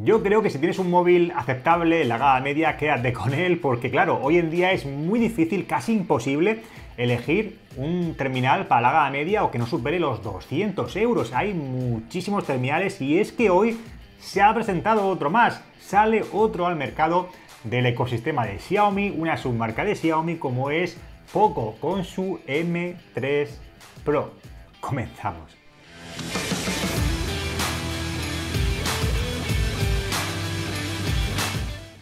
Yo creo que si tienes un móvil aceptable en la gama media, quédate con él, porque claro, hoy en día es muy difícil, casi imposible, elegir un terminal para la gama media o que no supere los 200 euros. Hay muchísimos terminales y es que hoy se ha presentado otro más, sale otro al mercado del ecosistema de Xiaomi, una submarca de Xiaomi como es Poco con su M3 Pro. Comenzamos.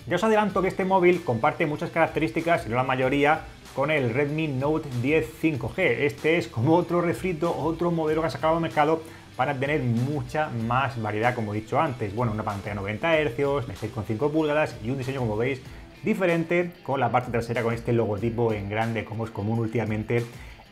Ya os adelanto que este móvil comparte muchas características, si no la mayoría, con el Redmi Note 10 5G. Este es como otro refrito, otro modelo que ha sacado al mercado para tener mucha más variedad, como he dicho antes. Bueno, una pantalla 90 Hz, de 6,5 pulgadas y un diseño, como veis, diferente con la parte trasera con este logotipo en grande como es común últimamente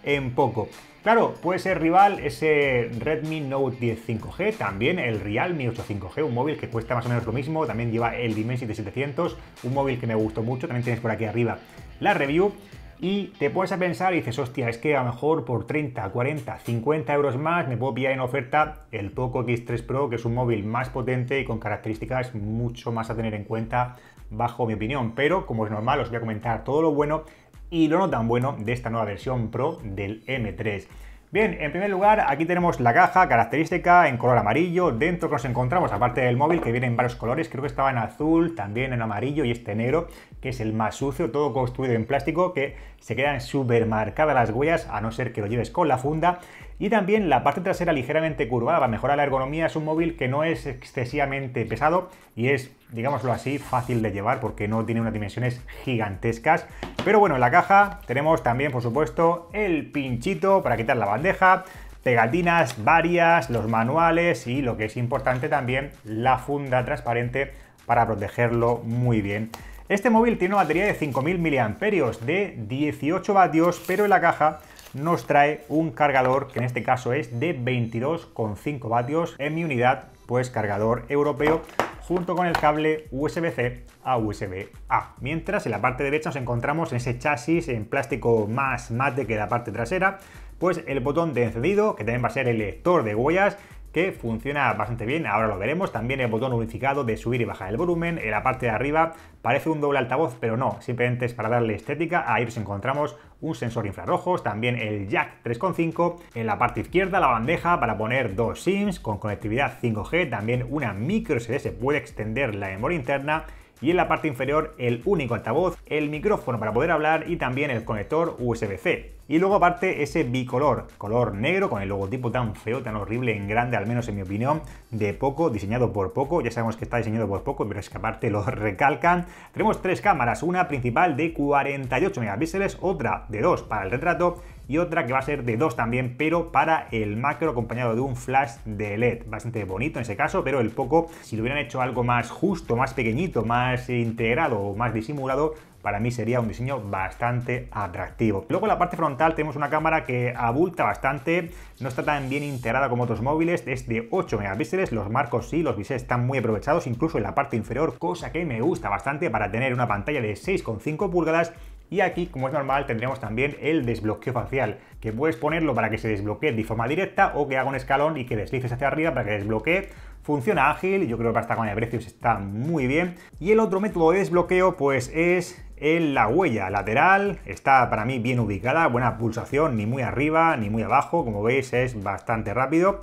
en poco. Claro, puede ser rival ese Redmi Note 10 5G, también el Realme 8 5G, un móvil que cuesta más o menos lo mismo, también lleva el Dimensity 700, un móvil que me gustó mucho, también tienes por aquí arriba la review. Y te puedes a pensar y dices, hostia, es que a lo mejor por 30, 40, 50 euros más me puedo pillar en oferta el Poco X3 Pro, que es un móvil más potente y con características mucho más a tener en cuenta, bajo mi opinión. Pero como es normal, os voy a comentar todo lo bueno y lo no tan bueno de esta nueva versión Pro del M3. Bien, en primer lugar, aquí tenemos la caja característica en color amarillo. Dentro que nos encontramos, aparte del móvil, que viene en varios colores, creo que estaba en azul, también en amarillo y este negro, que es el más sucio, todo construido en plástico, que se quedan súper marcadas las huellas, a no ser que lo lleves con la funda. Y también la parte trasera ligeramente curvada para mejorar la ergonomía. Es un móvil que no es excesivamente pesado y es, digámoslo así, fácil de llevar porque no tiene unas dimensiones gigantescas. Pero bueno, en la caja tenemos también, por supuesto, el pinchito para quitar la bandeja pegatinas varias, los manuales y lo que es importante también, la funda transparente para protegerlo muy bien. Este móvil tiene una batería de 5.000 mAh de 18 vatios, pero en la caja nos trae un cargador que en este caso es de 22,5 vatios en mi unidad pues cargador europeo junto con el cable USB-C a USB-A. Mientras en la parte derecha nos encontramos en ese chasis en plástico más mate que la parte trasera, pues el botón de encendido, que también va a ser el lector de huellas, que funciona bastante bien, ahora lo veremos. También el botón unificado de subir y bajar el volumen. En la parte de arriba parece un doble altavoz, pero no, simplemente es para darle estética. Ahí nos encontramos un sensor infrarrojos, también el jack 3.5. En la parte izquierda la bandeja para poner dos SIMs con conectividad 5G, también una micro SD, se puede extender la memoria interna y en la parte inferior el único altavoz, el micrófono para poder hablar y también el conector USB-C. Y luego aparte ese bicolor, color negro con el logotipo tan feo, tan horrible, en grande, al menos en mi opinión, de poco, diseñado por poco, ya sabemos que está diseñado por poco, pero es que aparte lo recalcan. Tenemos tres cámaras, una principal de 48 megapíxeles, otra de 2 para el retrato y otra que va a ser de 2 también, pero para el macro acompañado de un flash de LED. Bastante bonito en ese caso, pero el poco, si lo hubieran hecho algo más justo, más pequeñito, más integrado o más disimulado, para mí sería un diseño bastante atractivo. Luego en la parte frontal tenemos una cámara que abulta bastante, no está tan bien integrada como otros móviles, es de 8 megapíxeles, los marcos sí, los biseles están muy aprovechados, incluso en la parte inferior, cosa que me gusta bastante para tener una pantalla de 6,5 pulgadas y aquí, como es normal, tendremos también el desbloqueo facial, que puedes ponerlo para que se desbloquee de forma directa o que haga un escalón y que deslices hacia arriba para que desbloquee. Funciona ágil, yo creo que hasta con el precios está muy bien. Y el otro método de desbloqueo pues es en la huella lateral, está para mí bien ubicada, buena pulsación, ni muy arriba ni muy abajo, como veis es bastante rápido.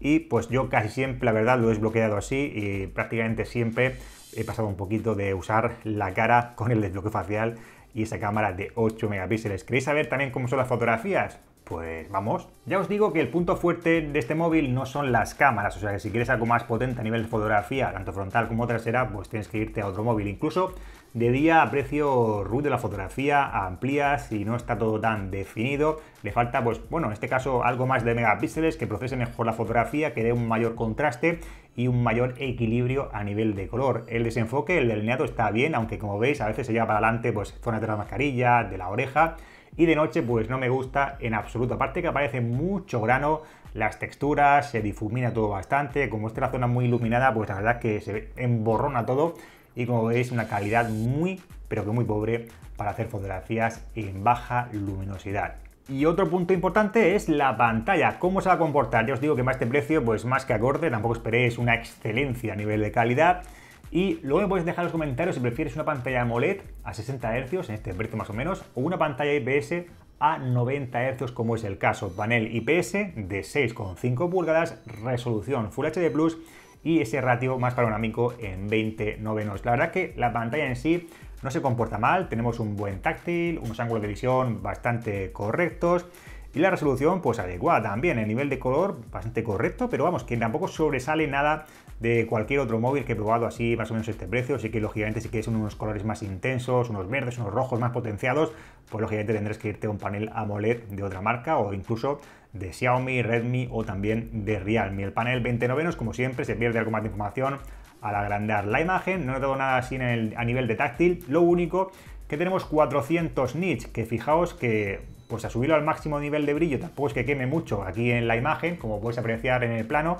Y pues yo casi siempre, la verdad, lo he desbloqueado así y prácticamente siempre he pasado un poquito de usar la cara con el desbloqueo facial y esa cámara de 8 megapíxeles. ¿Queréis saber también cómo son las fotografías? Pues vamos. Ya os digo que el punto fuerte de este móvil no son las cámaras, o sea que si quieres algo más potente a nivel de fotografía, tanto frontal como trasera, pues tienes que irte a otro móvil. Incluso de día aprecio ruth de la fotografía, amplías y no está todo tan definido, le falta pues bueno, en este caso algo más de megapíxeles que procese mejor la fotografía, que dé un mayor contraste y un mayor equilibrio a nivel de color. El desenfoque, el delineado está bien, aunque como veis a veces se lleva para adelante pues zonas de la mascarilla, de la oreja y de noche pues no me gusta en absoluto. Aparte que aparece mucho grano, las texturas, se difumina todo bastante, como esta es la zona muy iluminada pues la verdad es que se emborrona todo y como veis una calidad muy pero que muy pobre para hacer fotografías en baja luminosidad. Y otro punto importante es la pantalla, cómo se va a comportar. Ya os digo que más este precio, pues más que acorde, tampoco esperéis una excelencia a nivel de calidad. Y luego me podéis dejar en los comentarios si prefieres una pantalla AMOLED a 60 Hz, en este precio más o menos, o una pantalla IPS a 90 Hz como es el caso. Panel IPS de 6,5 pulgadas, resolución Full HD Plus y ese ratio más panorámico en 20 novenos. La verdad que la pantalla en sí no se comporta mal, tenemos un buen táctil, unos ángulos de visión bastante correctos y la resolución pues adecuada también, el nivel de color bastante correcto, pero vamos, que tampoco sobresale nada de cualquier otro móvil que he probado así más o menos este precio, así que lógicamente si quieres unos colores más intensos, unos verdes, unos rojos más potenciados, pues lógicamente tendrás que irte a un panel AMOLED de otra marca o incluso de Xiaomi, Redmi o también de Realme. El panel 29 novenos, como siempre, se pierde algo más de información al agrandar la imagen, no he nada así en el, a nivel de táctil, lo único que tenemos 400 nits, que fijaos que pues a subirlo al máximo nivel de brillo tampoco es que queme mucho aquí en la imagen, como podéis apreciar en el plano,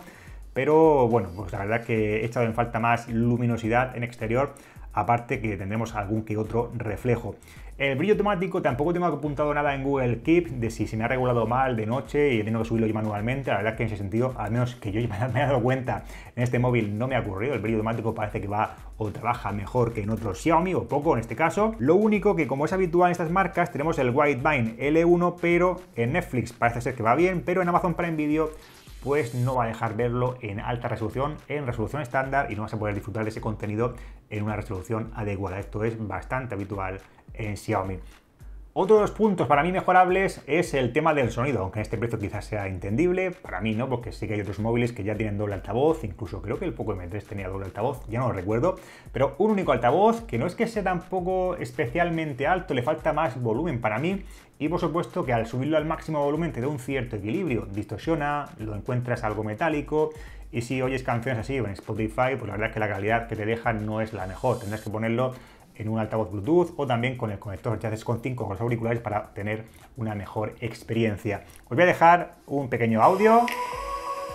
pero bueno, pues la verdad que he echado en falta más luminosidad en exterior, aparte que tendremos algún que otro reflejo. El brillo automático tampoco tengo apuntado nada en Google Keep de si se me ha regulado mal de noche y he tenido que subirlo yo manualmente. La verdad es que en ese sentido, al menos que yo me he dado cuenta en este móvil, no me ha ocurrido. El brillo automático parece que va o trabaja mejor que en otros Xiaomi o poco en este caso. Lo único que como es habitual en estas marcas tenemos el Widevine L1 pero en Netflix parece ser que va bien, pero en Amazon Prime Video pues no va a dejar verlo en alta resolución, en resolución estándar y no vas a poder disfrutar de ese contenido en una resolución adecuada. Esto es bastante habitual en eh, Xiaomi. Otro de los puntos para mí mejorables es el tema del sonido, aunque en este precio quizás sea entendible, para mí no, porque sí que hay otros móviles que ya tienen doble altavoz, incluso creo que el Poco M3 tenía doble altavoz, ya no lo recuerdo, pero un único altavoz que no es que sea tampoco especialmente alto, le falta más volumen para mí, y por supuesto que al subirlo al máximo volumen te da un cierto equilibrio, distorsiona, lo encuentras algo metálico, y si oyes canciones así en Spotify, pues la verdad es que la calidad que te deja no es la mejor, tendrás que ponerlo en un altavoz Bluetooth o también con el conector con 5 con los auriculares para tener una mejor experiencia. Os voy a dejar un pequeño audio,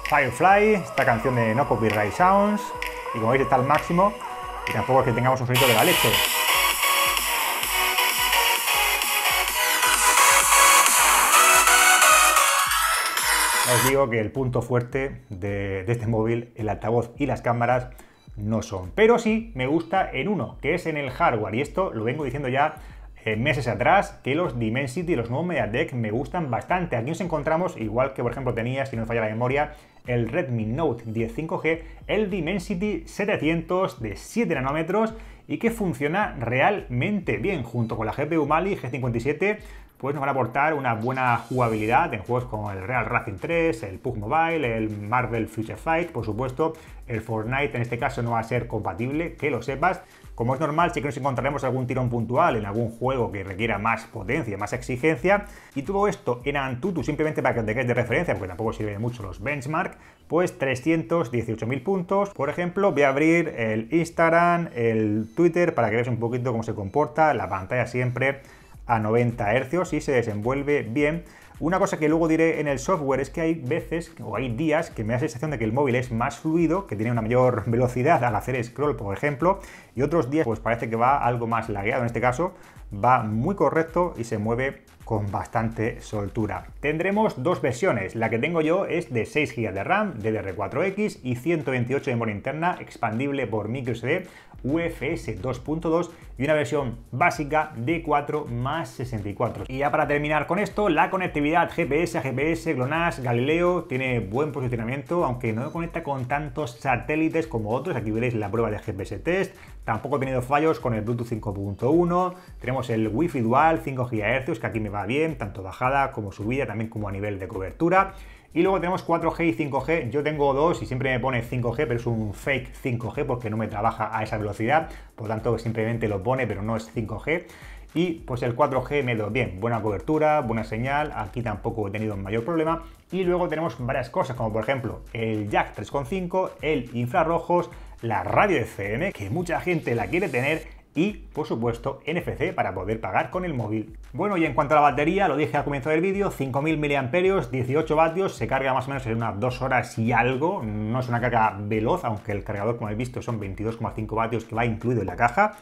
Firefly, esta canción de No Copyright Sounds, y como veis está al máximo, y tampoco es que tengamos un sonido de la leche. Os digo que el punto fuerte de este móvil, el altavoz y las cámaras no son. Pero sí me gusta en uno, que es en el hardware. Y esto lo vengo diciendo ya eh, meses atrás, que los Dimensity, los nuevos MediaTek, me gustan bastante. Aquí nos encontramos, igual que por ejemplo tenía, si no me falla la memoria, el Redmi Note 10 5G, el Dimensity 700 de 7 nanómetros y que funciona realmente bien junto con la GPU Mali G57 pues nos van a aportar una buena jugabilidad en juegos como el Real Racing 3, el PUG Mobile, el Marvel Future Fight, por supuesto, el Fortnite en este caso no va a ser compatible, que lo sepas. Como es normal, sí que nos encontraremos algún tirón puntual en algún juego que requiera más potencia, más exigencia. Y todo esto en Antutu, simplemente para que te quedes de referencia, porque tampoco sirven mucho los benchmark, pues 318.000 puntos. Por ejemplo, voy a abrir el Instagram, el Twitter, para que veas un poquito cómo se comporta la pantalla siempre a 90 hercios y se desenvuelve bien. Una cosa que luego diré en el software es que hay veces o hay días que me da la sensación de que el móvil es más fluido, que tiene una mayor velocidad al hacer scroll, por ejemplo, y otros días pues parece que va algo más lagueado. En este caso va muy correcto y se mueve con bastante soltura. Tendremos dos versiones. La que tengo yo es de 6 GB de RAM, DDR4X y 128 de memoria interna expandible por microSD UFS 2.2 y una versión básica de 4 más 64. Y ya para terminar con esto, la conectividad GPS a GPS, GLONASS, Galileo, tiene buen posicionamiento, aunque no conecta con tantos satélites como otros. Aquí veréis la prueba de GPS test. Tampoco ha tenido fallos con el Bluetooth 5.1. Tenemos el Wi-Fi dual 5 GHz, que aquí me va bien, tanto bajada como subida, también como a nivel de cobertura. Y luego tenemos 4G y 5G. Yo tengo dos y siempre me pone 5G, pero es un fake 5G porque no me trabaja a esa velocidad. Por tanto, simplemente lo pone, pero no es 5G. Y pues el 4G me dio bien, buena cobertura, buena señal, aquí tampoco he tenido mayor problema. Y luego tenemos varias cosas, como por ejemplo el jack 3.5, el infrarrojos, la radio FM, que mucha gente la quiere tener, y, por supuesto, NFC para poder pagar con el móvil. Bueno, y en cuanto a la batería, lo dije al comienzo del vídeo, 5000 mAh, 18 vatios, se carga más o menos en unas 2 horas y algo, no es una carga veloz, aunque el cargador, como habéis visto, son 22,5 vatios que va incluido en la caja.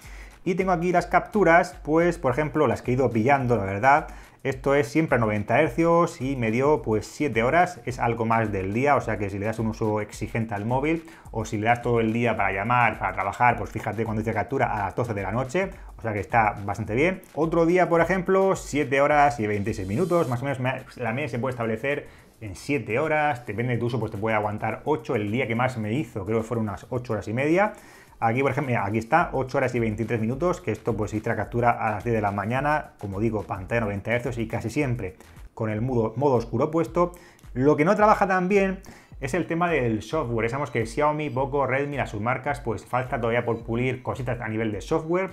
Y tengo aquí las capturas, pues, por ejemplo, las que he ido pillando, la verdad, esto es siempre a 90 hercios y me dio pues 7 horas, es algo más del día, o sea que si le das un uso exigente al móvil o si le das todo el día para llamar, para trabajar, pues fíjate cuando dice captura a las 12 de la noche, o sea que está bastante bien. Otro día, por ejemplo, 7 horas y 26 minutos, más o menos la media se puede establecer en 7 horas, depende de tu uso, pues te puede aguantar 8, el día que más me hizo creo que fueron unas 8 horas y media. Aquí, por ejemplo, aquí está, 8 horas y 23 minutos, que esto pues hice la captura a las 10 de la mañana, como digo, pantalla 90 Hz y casi siempre con el modo, modo oscuro puesto. Lo que no trabaja tan bien es el tema del software. sabemos que Xiaomi, Poco, Redmi, las submarcas, pues falta todavía por pulir cositas a nivel de software.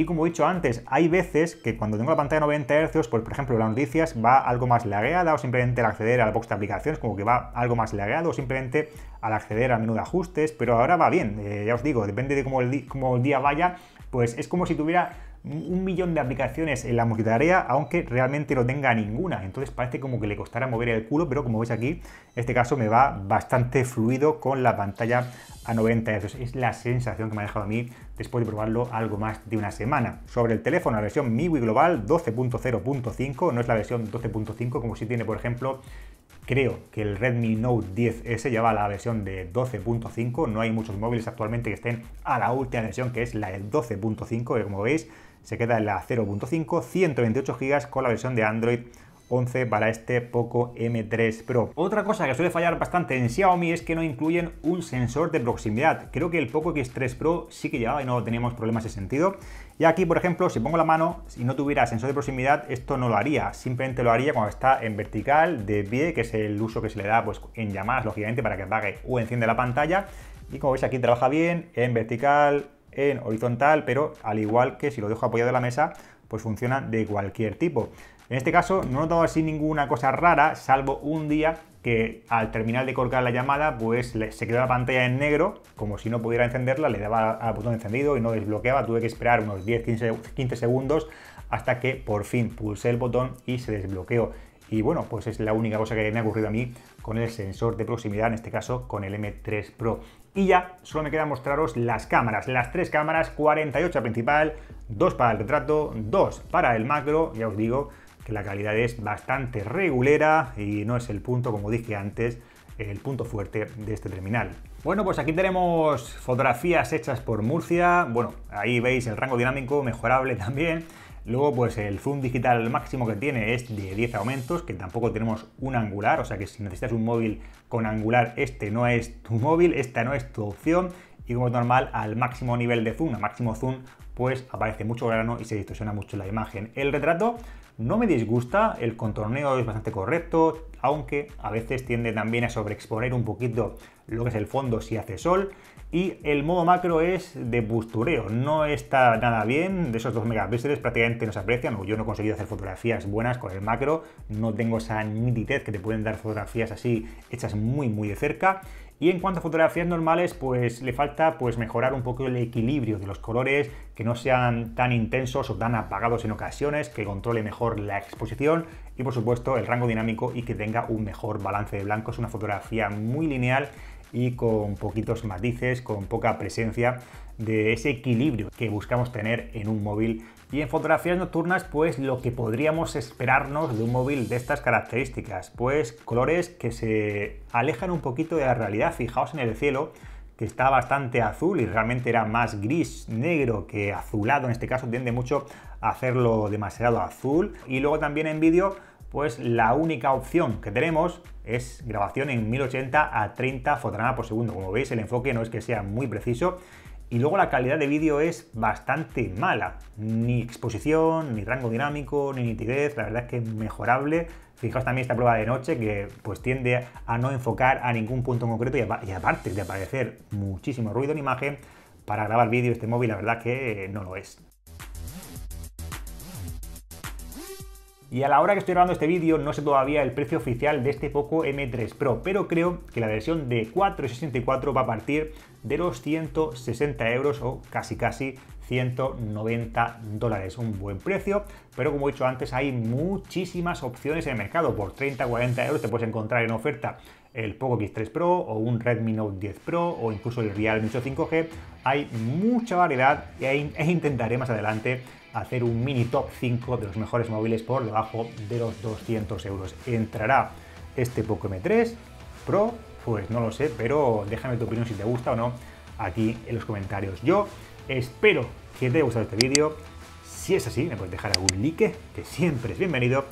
Y como he dicho antes, hay veces que cuando tengo la pantalla 90 Hz, pues por ejemplo las noticias va algo más lagueada o simplemente al acceder a la box de aplicaciones como que va algo más lagueado o simplemente al acceder a menú de ajustes, pero ahora va bien, eh, ya os digo, depende de cómo el, el día vaya, pues es como si tuviera un millón de aplicaciones en la multitarea, aunque realmente no tenga ninguna. Entonces parece como que le costara mover el culo, pero como veis aquí, este caso me va bastante fluido con la pantalla a 90 Hz. Es la sensación que me ha dejado a mí después de probarlo algo más de una semana. Sobre el teléfono, la versión MIUI Global 12.0.5, no es la versión 12.5 como si tiene, por ejemplo, Creo que el Redmi Note 10S lleva a la versión de 12.5, no hay muchos móviles actualmente que estén a la última versión que es la de 12.5, que como veis se queda en la 0.5, 128 GB con la versión de Android 11 para este Poco M3 Pro. Otra cosa que suele fallar bastante en Xiaomi es que no incluyen un sensor de proximidad. Creo que el Poco X3 Pro sí que llevaba y no teníamos problemas en sentido. Y aquí, por ejemplo, si pongo la mano, si no tuviera sensor de proximidad, esto no lo haría. Simplemente lo haría cuando está en vertical, de pie, que es el uso que se le da pues, en llamadas, lógicamente, para que apague o enciende la pantalla. Y como veis aquí trabaja bien, en vertical, en horizontal, pero al igual que si lo dejo apoyado en la mesa, pues funciona de cualquier tipo. En este caso no he notado así ninguna cosa rara, salvo un día que al terminar de colgar la llamada, pues se quedó la pantalla en negro, como si no pudiera encenderla, le daba al botón encendido y no desbloqueaba, tuve que esperar unos 10-15 segundos hasta que por fin pulsé el botón y se desbloqueó. Y bueno, pues es la única cosa que me ha ocurrido a mí con el sensor de proximidad, en este caso con el M3 Pro. Y ya, solo me queda mostraros las cámaras, las tres cámaras, 48 principal, 2 para el retrato, 2 para el macro, ya os digo, que la calidad es bastante regulera y no es el punto, como dije antes, el punto fuerte de este terminal. Bueno, pues aquí tenemos fotografías hechas por Murcia. Bueno, ahí veis el rango dinámico mejorable también. Luego, pues el zoom digital máximo que tiene es de 10 aumentos, que tampoco tenemos un angular, o sea que si necesitas un móvil con angular, este no es tu móvil, esta no es tu opción. Y como es normal, al máximo nivel de zoom, al máximo zoom, pues aparece mucho grano y se distorsiona mucho la imagen. El retrato, no me disgusta, el contorneo es bastante correcto, aunque a veces tiende también a sobreexponer un poquito lo que es el fondo si hace sol. Y el modo macro es de bustureo, no está nada bien, de esos dos megapíxeles prácticamente no se aprecian, yo no he conseguido hacer fotografías buenas con el macro, no tengo esa nitidez que te pueden dar fotografías así hechas muy muy de cerca. Y en cuanto a fotografías normales, pues le falta pues mejorar un poco el equilibrio de los colores, que no sean tan intensos o tan apagados en ocasiones, que controle mejor la exposición y por supuesto el rango dinámico y que tenga un mejor balance de blancos. Una fotografía muy lineal y con poquitos matices, con poca presencia de ese equilibrio que buscamos tener en un móvil. Y en fotografías nocturnas, pues lo que podríamos esperarnos de un móvil de estas características, pues colores que se alejan un poquito de la realidad. Fijaos en el cielo, que está bastante azul y realmente era más gris, negro que azulado, en este caso tiende mucho a hacerlo demasiado azul. Y luego también en vídeo pues la única opción que tenemos es grabación en 1080 a 30 fotogramas por segundo. Como veis, el enfoque no es que sea muy preciso. Y luego la calidad de vídeo es bastante mala. Ni exposición, ni rango dinámico, ni nitidez. La verdad es que es mejorable. Fijaos también esta prueba de noche que pues tiende a no enfocar a ningún punto en concreto y, aparte de aparecer muchísimo ruido en imagen, para grabar vídeo este móvil la verdad que no lo es. Y a la hora que estoy grabando este vídeo no sé todavía el precio oficial de este Poco M3 Pro, pero creo que la versión de 464 va a partir de los 160 euros o casi casi 190 dólares. Un buen precio, pero como he dicho antes, hay muchísimas opciones en el mercado. Por 30, 40 euros te puedes encontrar en oferta el Poco X3 Pro o un Redmi Note 10 Pro o incluso el Realme 8 5G. Hay mucha variedad e intentaré más adelante hacer un mini top 5 de los mejores móviles por debajo de los 200 euros. ¿Entrará este Poco M3 Pro? Pues no lo sé, pero déjame tu opinión si te gusta o no aquí en los comentarios. Yo Espero que te haya gustado este vídeo. Si es así, me puedes dejar algún like, que siempre es bienvenido.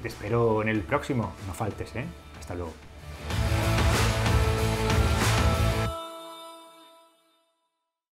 Te espero en el próximo. No faltes, ¿eh? Hasta luego.